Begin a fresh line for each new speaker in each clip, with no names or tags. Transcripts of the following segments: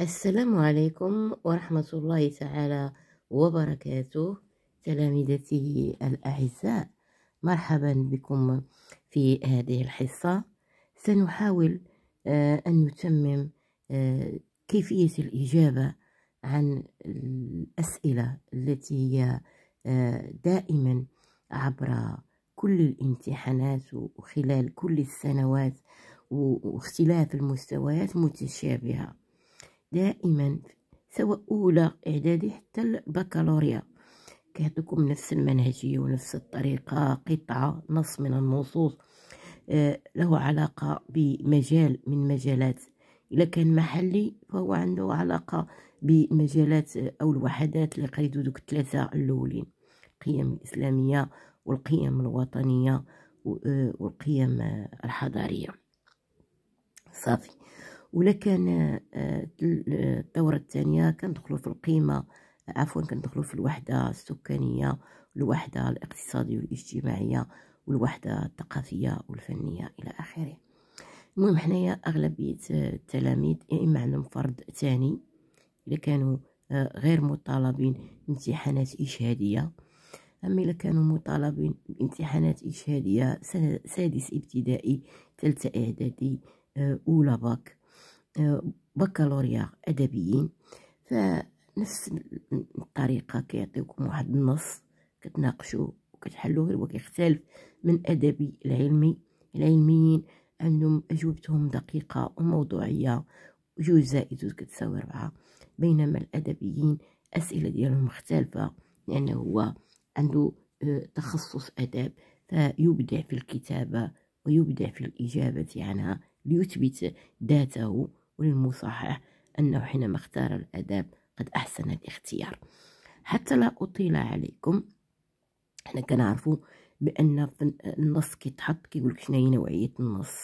السلام عليكم ورحمة الله تعالى وبركاته تلامذتي الأعزاء مرحبا بكم في هذه الحصة سنحاول آه، أن نتمم آه، كيفية الإجابة عن الأسئلة التي هي آه، دائما عبر كل الامتحانات وخلال كل السنوات واختلاف المستويات متشابهه دائما سواء أولى إعدادي حتى البكالوريا كيعطيكم نفس المنهجية ونفس الطريقة قطعة نص من النصوص آه، له علاقة بمجال من مجالات إذا كان محلي فهو عنده علاقة بمجالات أو الوحدات اللي قريتو دوك الثلاثة الأولين القيم الإسلامية والقيم الوطنية آه، والقيم آه، الحضارية صافي ولا كان آه، الدورة الثانية كندخلو في القيمة عفوا كندخلو في الوحدة السكانية الوحدة الاقتصادية والاجتماعية والوحدة الثقافية والفنية إلى آخره المهم حنايا أغلبية آه، التلاميذ يا إما عندهم فرض ثاني إذا كانوا آه، غير مطالبين بامتحانات إشهادية أما إذا كانوا مطالبين بامتحانات إشهادية سادس ابتدائي ثالثة إعدادي أولى باك بكالوريا أدبيين فنفس الطريقة كيعطيوكم واحد النص كتناقشوا وكتحلوه غير هو كيختلف من أدبي العلمي العلميين عندهم أجوبتهم دقيقة وموضوعية جوج زائد جوج كتساوي ربعة بينما الأدبيين أسئلة ديالهم مختلفة لأنه هو عنده آه، تخصص أداب فيبدع في الكتابة ويبدع في الإجابة عنها ليثبت ذاته والمصحح أنه حينما اختار الآداب قد أحسن الاختيار حتى لا أطيل عليكم احنا كنعرفوا بأن النص كيتحط كيقول لك شنو نوعية النص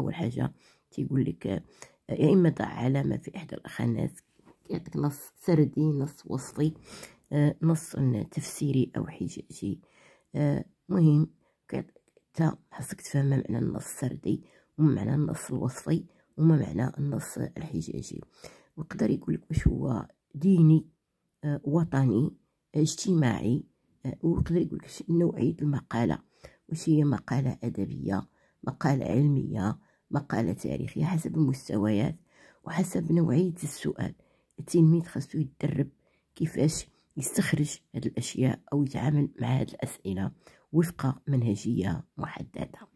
أول حاجة تيقول لك يا إما ضع علامة في إحدى الأخانات يعطيك نص سردي نص وصفي نص تفسيري أو حجاجي مهم حتى خاصك تفهم معنى النص السردي ومعنى النص الوصفي وما معنى النص الحجاجي ويقدر يقول لك واش هو ديني آه وطني آه، اجتماعي آه ويقدر يقول لك نوعية المقالة واش هي مقالة أدبية مقالة علمية مقالة تاريخية حسب المستويات وحسب نوعية السؤال التلميذ خاصو يتدرب كيفاش يستخرج هاد الأشياء أو يتعامل مع هاد الأسئلة وفق منهجية محددة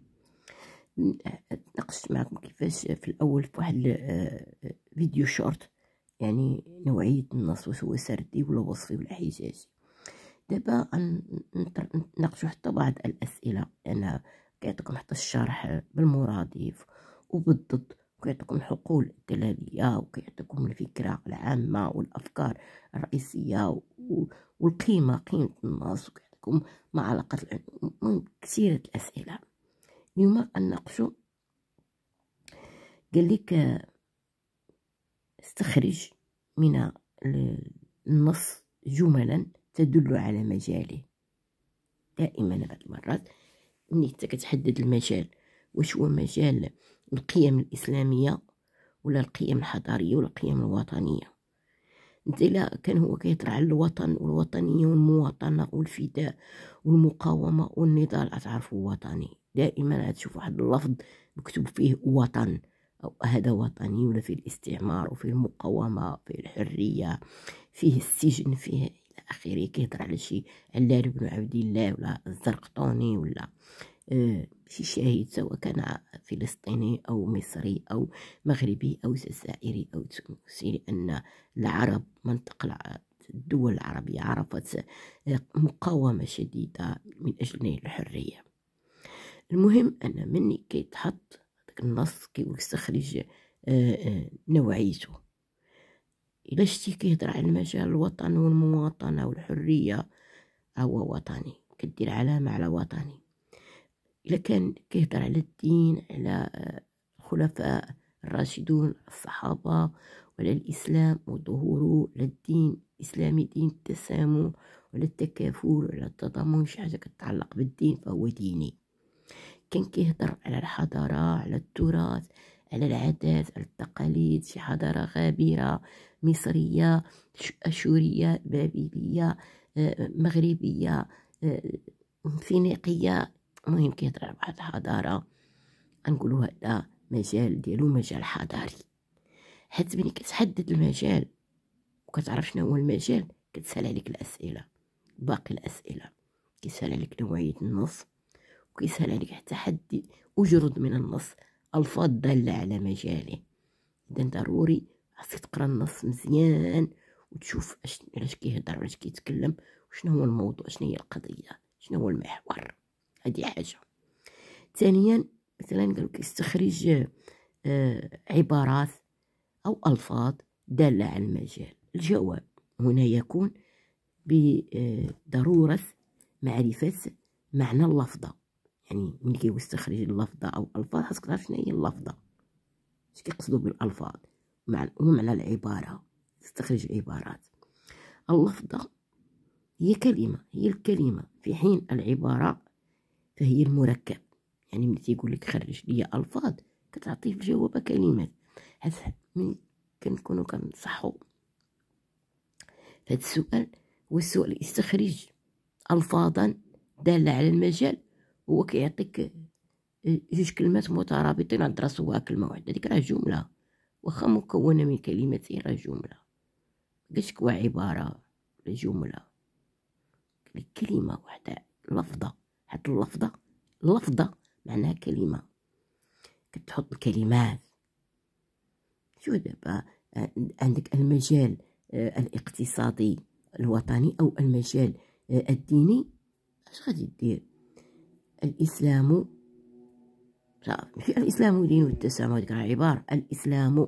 ناقشت معكم كيفاش في الاول في واحد آه، فيديو شورت يعني نوعيه النص واش هو سردي ولا وصفي ولا حجاجي دابا نناقشوا حتى بعض الاسئله انا كيعطيكم حتى الشرح بالمرادف وبالضد وكيعطيكم الحقول الدلاليه وكيعطيكم الفكره العامه والافكار الرئيسيه والقيمه قيمه النص وكيعطيكم ما علاقه كثيره الاسئله اليوم نناقشوا قال لك استخرج من النص جملا تدل على مجاله دائما بعض المرات ملي حتى كتحدد المجال واش هو مجال القيم الاسلاميه ولا القيم الحضاريه ولا القيم الوطنيه انت الا كان هو كيطرع على الوطن والوطنيه والمواطنه والفداء والمقاومه والنضال اتعرفوا وطني دائما تشوف واحد اللفظ مكتوب فيه وطن أو هذا وطني ولا في الاستعمار وفي المقاومة في الحرية فيه السجن فيه إلى آخره كيهضر على شي علال بن عبد الله ولا الزرقطوني ولا آه، شي شهيد سواء كان فلسطيني أو مصري أو مغربي أو جزائري أو تونسي لأن العرب منطقة الدول العربية عرفت آه، مقاومة شديدة من أجل الحرية المهم أن مني كيتحط هذاك النص كيستخرج آه، آه، نوعيته إلا شتي كيهضر على المجال الوطن والمواطنة والحرية هو وطني كدير علامة على وطني إلا كان كيهضر على الدين على آه، الخلفاء الراشدون الصحابة ولا الإسلام وظهوره للدين الإسلامي دين التسامح ولا التكافل ولا التضامن شي حاجة كتعلق بالدين فهو ديني كان كيهضر على الحضارة على التراث على العادات على التقاليد شي حضارة غابرة مصرية أشورية بابلية آه، مغربية آه، فينيقية المهم كيهضر على واحد الحضارة غنقولو هذا مجال ديالو مجال حضاري حيت ملي كتحدد المجال وكتعرف شنو هو المجال كتسال عليك الأسئلة باقي الأسئلة كيسال عليك نوعية النص ويسهل عليك تحدي وجرد من النص ألفاظ دالة على مجاله إذا ضروري خاصك تقرا النص مزيان وتشوف علاش كيهضر علاش كيتكلم وشنو هو الموضوع شنو هي القضية شنو هو المحور هذه حاجة ثانيا مثلا قالك استخرج آه، عبارات أو ألفاظ دالة على المجال الجواب هنا يكون بضرورة معرفة معنى اللفظة يعني ملي كيستخرج اللفظه او الفاظ خاصك تعرف شنو هي اللفظه اش كيقصدوا بالالفاظ مع ومعنى العباره تستخرج العبارات اللفظه هي كلمه هي الكلمه في حين العباره فهي المركب يعني ملي تيقول لك خرج لي الفاظ كتعطيه في الجواب كلمات حيت ملي كنكونو كنصحو فهاد السؤال هو السؤال استخرج الفاظا داله على المجال هو كيعطيك آه، جوج كلمات مترابطين عند راسو كلمه واحده ديك راه جمله واخا مكونه من كلمتين راه جمله قالش هو عباره ولا جمله كلمه واحده لفظه حتى اللفظه لفظه معناها كلمه كتحط الكلمات شو دابا آه، عندك المجال آه، الاقتصادي الوطني او المجال الديني اش غادي دير الإسلام في الإسلام دين والتسامح هذيك عبارة الإسلام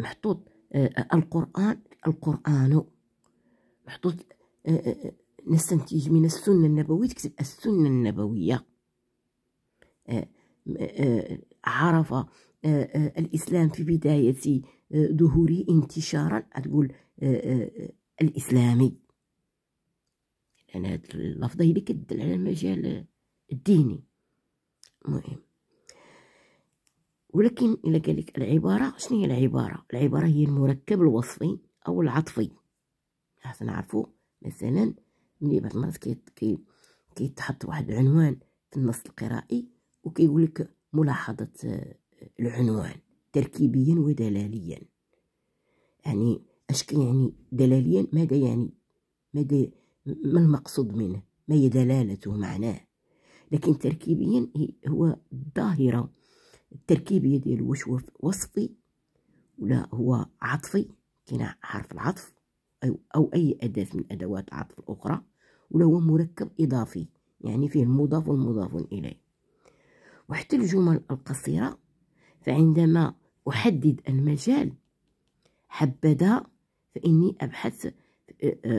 محطوط آه، القرآن القرآن محطوط آه، آه، نستنتج من السنة النبوية تكتب السنة النبوية عرف الإسلام في بداية ظهوره انتشارا تقول الإسلامي يعني هاد اللفظة هي اللي كدل على المجال الديني مهم ولكن إلا قالك العبارة شنو هي العبارة العبارة هي المركب الوصفي أو العطفي حتى نعرفو مثلا ملي بعض المرات كي كي كيتحط واحد العنوان في النص القرائي وكيقولك ملاحظة آه، العنوان تركيبيا ودلاليا يعني اش كيعني دلاليا ماذا يعني ماذا ما المقصود منه ما هي دلالته معناه لكن تركيبيا هو الظاهرة التركيبية ديالو واش هو وصفي ولا هو عطفي كاين حرف العطف أو, أو أي أداة من أدوات العطف الأخرى ولا هو مركب إضافي يعني فيه المضاف والمضاف إليه وحتى الجمل القصيرة فعندما أحدد المجال حبذا فإني أبحث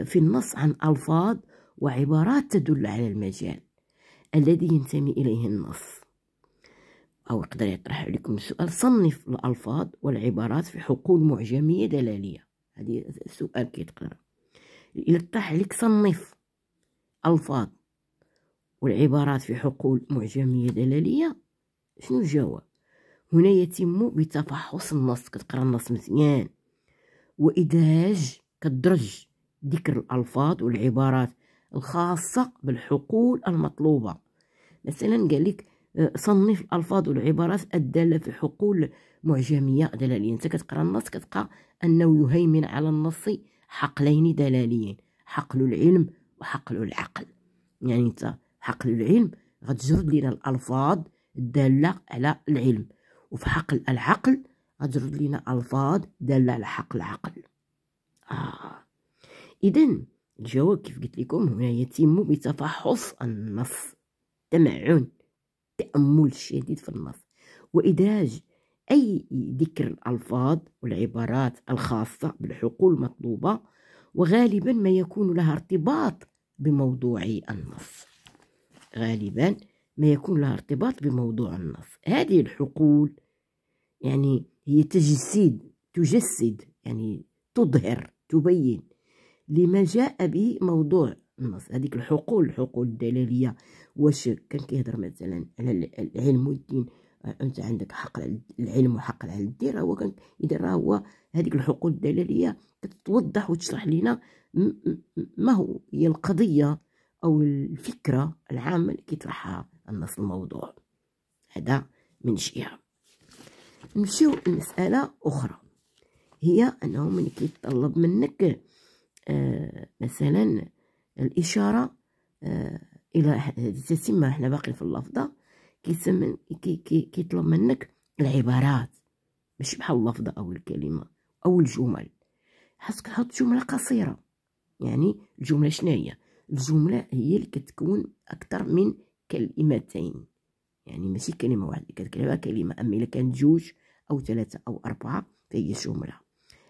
في النص عن ألفاظ وعبارات تدل على المجال الذي ينتمي إليه النص أو يقدر يطرح عليكم السؤال صنف الألفاظ والعبارات في حقول معجمية دلالية هذه سؤال كيتقرا يطرح عليك صنف ألفاظ والعبارات في حقول معجمية دلالية شنو الجواب هنا يتم بتفحص النص كتقرا النص مزيان وإدهاج كتدرج ذكر الألفاظ والعبارات الخاصة بالحقول المطلوبة مثلا قال لك آه، صنف الألفاظ والعبارات الدالة في حقول معجمية دلالية انت كتقرا النص كتلقى أنه يهيمن على النص حقلين دلاليين حقل العلم وحقل العقل يعني انت حقل العلم غتجرد لنا الألفاظ الدالة على العلم وفي حقل العقل غتجرد لنا ألفاظ دالة على حقل العقل آه. إذا الجواب كيف قلت لكم هنا يتم بتفحص النص تمعن تأمل شديد في النص وإدراج أي ذكر الألفاظ والعبارات الخاصة بالحقول المطلوبة وغالبا ما يكون لها ارتباط بموضوع النص غالبا ما يكون لها ارتباط بموضوع النص هذه الحقول يعني هي تجسيد تجسد يعني تظهر تبين لما جاء به موضوع النص هذيك الحقول الحقول الدلاليه واش كان كيهضر مثلا على العلم والدين آه، انت عندك حق العلم وحق على الدين هو كان اذا راه هو هذيك الحقول الدلاليه كتوضح وتشرح لنا ما هو هي القضيه او الفكره العامه اللي كيطرحها النص الموضوع هذا من شيعه نمشيو لمساله اخرى هي انه من كيتطلب منك آه، مثلا الإشارة آه، إلى تسمى التسمة احنا باقي في اللفظة كيسمن كي كي كيطلب منك العبارات ماشي بحال اللفظة أو الكلمة أو الجمل خاصك تحط جملة قصيرة يعني الجملة شنو هي الجملة هي اللي كتكون أكثر من كلمتين يعني ماشي كلمة واحدة كتكلمها كلمة أما إلا كانت جوج أو ثلاثة أو أربعة فهي جملة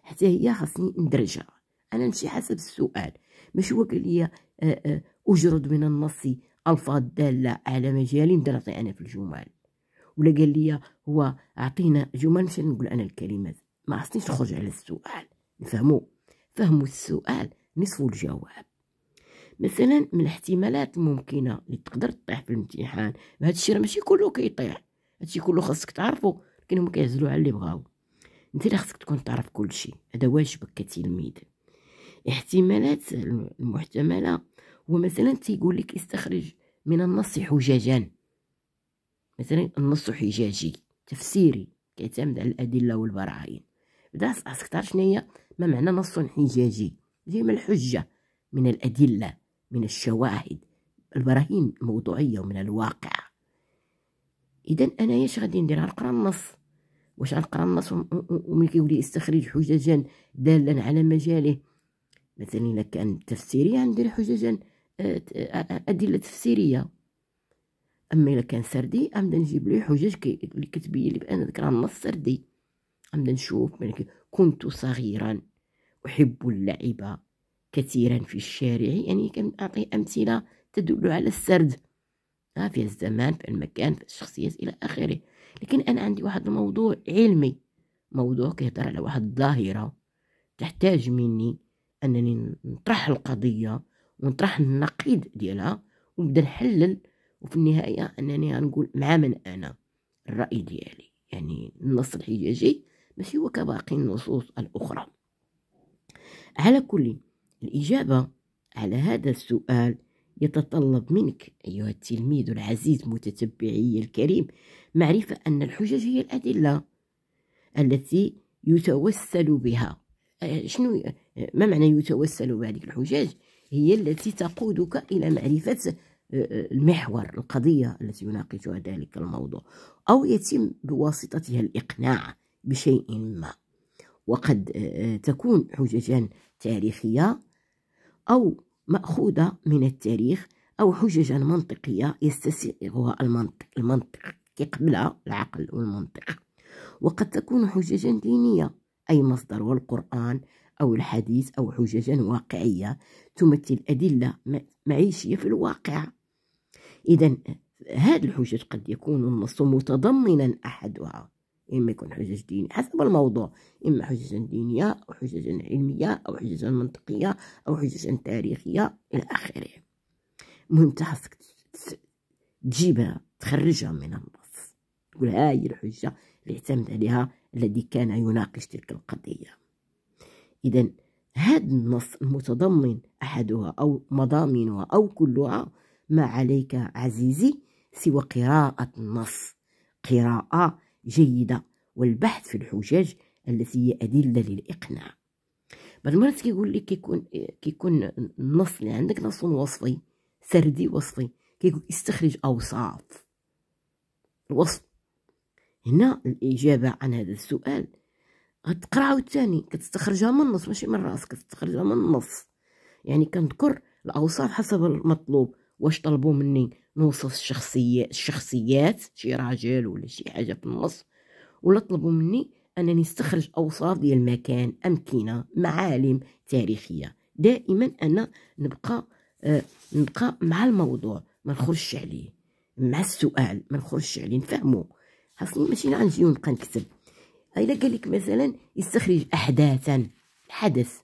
حتى هي خاصني ندرجها انا نمشي حسب السؤال مش هو قال لي آه، آه، اجرد من النص الفاظ داله على مجال درتي انا في الجمل ولا قال لي هو اعطينا جمل مش نقول انا الكلمات ما خصنيش نخرج على السؤال نفهمو فهموا السؤال نصف الجواب مثلا من الاحتمالات الممكنه اللي تقدر تطيح في الامتحان هذا الشيء ماشي كله كيطيح هادشي كله خاصك تعرفو لكن هما كيعزلو على اللي بغاو انت اللي خاصك تكون تعرف كل شيء هذا واجبك كتلميذ احتمالات المحتملة هو مثلا تيقول لك استخرج من النص حججا مثلا النص حجاجي تفسيري كيعتمد على الأدلة والبراهين بدا اسكتار شنو هي ما معنى نص حجاجي جاي من الحجة من الأدلة من الشواهد البراهين الموضوعية ومن الواقع إذا أنا اش غادي ندير غنقرا النص واش غنقرا النص وملي كيولي يستخرج حججا دالا على مجاله مثلا إذا كان تفسيري عندنا حججا آه، آه، آه، أدلة تفسيرية أما إذا كان سردي أمدا نجيب ليه حجج اللي كتبين لي بأن ذاك النص سردي أمدا نشوف كنت صغيرا أحب اللعب كثيرا في الشارع يعني كنعطي أمثلة تدل على السرد ها في الزمان في المكان في الشخصيات إلى آخره لكن أنا عندي واحد الموضوع علمي موضوع كيهضر على واحد الظاهرة تحتاج مني انني نطرح القضيه ونطرح النقيض ديالها ونبدا نحلل وفي النهايه انني غنقول مع من انا الراي ديالي يعني النص الحجاجي ماشي هو كباقي النصوص الاخرى على كل الاجابه على هذا السؤال يتطلب منك أيها التلميذ العزيز متتبعي الكريم معرفة أن الحجج هي الأدلة التي يتوسل بها أه، شنو ما معنى يتوسل بهذيك الحجاج هي التي تقودك إلى معرفة آه، آه، المحور القضية التي يناقشها ذلك الموضوع أو يتم بواسطتها الإقناع بشيء ما وقد آه، تكون حججا تاريخية أو مأخوذة من التاريخ أو حججا منطقية يستسيغها المنطق المنطق يقبل العقل والمنطق وقد تكون حججا دينية أي مصدر والقرآن أو الحديث أو حججا واقعية تمثل أدلة معيشية في الواقع إذا هذه الحجج قد يكون النص متضمنا أحدها إما يكون حجج دينية حسب الموضوع إما حججا دينية أو حججا علمية أو حججا منطقية أو حججا تاريخية إلى آخره المهم تحصك تجيبها تخرجها من النص تقول هاي الحجة اللي اعتمد عليها الذي كان يناقش تلك القضية إذا هذا النص متضمن أحدها أو مضامنها أو كلها ما عليك عزيزي سوى قراءة النص قراءة جيدة والبحث في الحجج التي هي أدلة للإقناع بعض المرات كيقول لك كيكون كيكون النص اللي عندك نص وصفي سردي وصفي كيقول استخرج أوصاف الوصف هنا الإجابة عن هذا السؤال غتقرا عاوتاني كتستخرجها من النص ماشي من راسك كتستخرجها من النص يعني كنذكر الاوصاف حسب المطلوب واش طلبوا مني نوصف الشخصية الشخصيات شي راجل ولا شي حاجة في النص ولا طلبوا مني انني نستخرج اوصاف ديال مكان امكنة معالم تاريخية دائما انا نبقى آه نبقى مع الموضوع ما نخرجش عليه مع السؤال ما نخرجش عليه نفهمه خاصني ماشي نجي ونبقى نكتب الا قال لك مثلا يستخرج احداثا حدث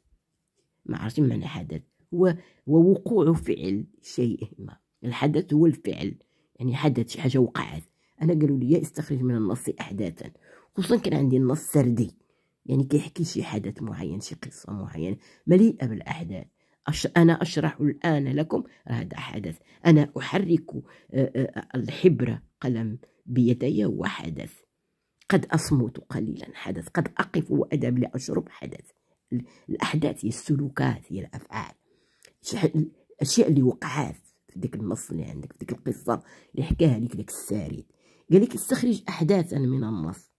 ما عرفتش معنى حدث هو ووقوع فعل شيء ما الحدث هو الفعل يعني حدث شي حاجه وقعت انا قالوا لي استخرج من النص احداثا خصوصا كان عندي النص سردي يعني كيحكي شي حدث معين شي قصه معينه مليئه بالاحداث أش... أنا أشرح الآن لكم هذا حدث أنا أحرك آه، آه، الحبره قلم بيدي وحدث قد أصمت قليلا حدث قد أقف وأدب لا أشرب حدث الأحداث هي السلوكات هي الأفعال الأشياء اللي وقعات في ذاك النص اللي عندك في ديك القصة اللي حكاها لك ذاك السارد قال لك استخرج أحداثا من النص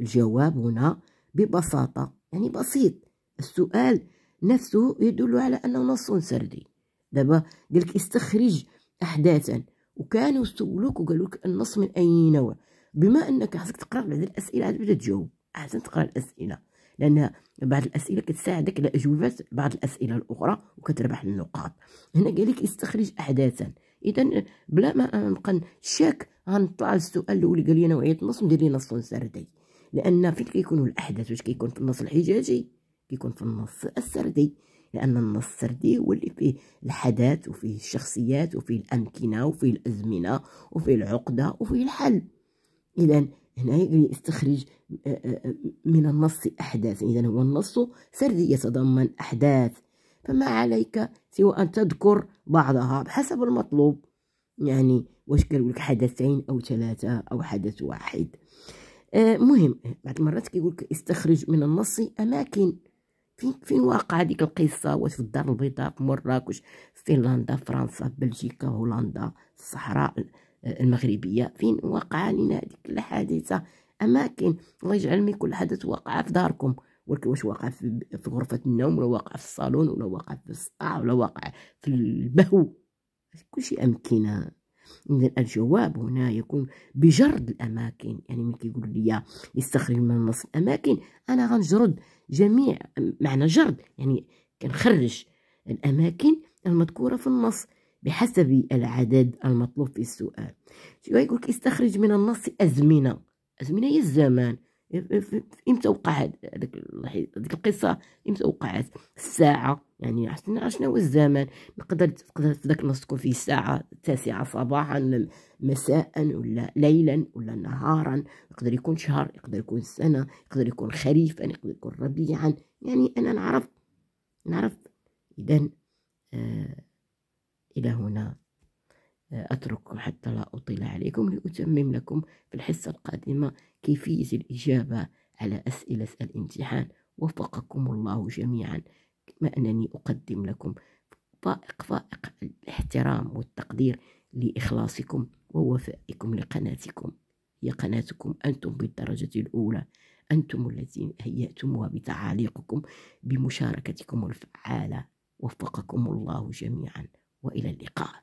الجواب هنا ببساطة يعني بسيط السؤال نفسه يدل على أنه نص سردي دابا قال لك استخرج أحداثا وكانوا سولوك وقالوا لك النص من أي نوع بما انك خاصك تقرا بعض الاسئله عاد تبدا تجاوب احسن تقرا الاسئله لان بعض الاسئله كتساعدك على اجوبه بعض الاسئله الاخرى وكتربح النقاط هنا قال لك استخرج احداثا اذا بلا ما نبقى شاك غنطلع السؤال الاول قال لي نوعيه النص ندير لي نص سردي لان فين كيكونوا الاحداث واش كيكون في النص الحجاجي كيكون في النص السردي لان النص السردي هو اللي فيه الحدث وفيه الشخصيات وفيه الامكنه وفيه الازمنه وفيه العقده وفيه الحل إذا هنا يستخرج آه، آه، آه، من النص أحداثا إذا هو النص سردي يتضمن أحداث فما عليك سوى أن تذكر بعضها بحسب المطلوب يعني واش قالوا لك حدثين أو ثلاثة أو حدث واحد مهم بعض المرات كيقول لك استخرج من النص أماكن فين فين واقع هذيك القصه واش في الدار البيضاء في مراكش في فنلندا فرنسا بلجيكا هولندا الصحراء المغربيه فين وقع لنا هذيك الحادثه اماكن الله يجعل من كل حدث وقع في داركم ولكن واش وقع في غرفه النوم ولا وقع في الصالون ولا وقع في الصقاع ولا وقع في البهو كل شيء امكنه الجواب هنا يكون بجرد الاماكن يعني ملي كيقول لي يستخرج من نص الاماكن انا غنجرد جميع معنى جرد يعني كنخرج الاماكن المذكوره في النص بحسب العدد المطلوب في السؤال يقول لك استخرج من النص أزمنة أزمنة هي الزمان امتى وقع هذيك هذيك القصه امتى وقعت الساعه يعني عرفنا شنو هو الزمان نقدر تقدر ذاك النص تكون فيه الساعه التاسعه صباحا مساء ولا ليلا ولا نهارا يقدر يكون شهر يقدر يكون سنه يقدر يكون خريفا يقدر يكون ربيعا يعني انا نعرف نعرف اذا آه إلى هنا آه، أترككم حتى لا أطيل عليكم لأتمم لكم في الحصة القادمة كيفية الإجابة على أسئلة الامتحان وفقكم الله جميعا كما أنني أقدم لكم فائق فائق الاحترام والتقدير لإخلاصكم ووفائكم لقناتكم هي قناتكم أنتم بالدرجة الأولى أنتم الذين هيأتموها بتعاليقكم بمشاركتكم الفعالة وفقكم الله جميعا والى اللقاء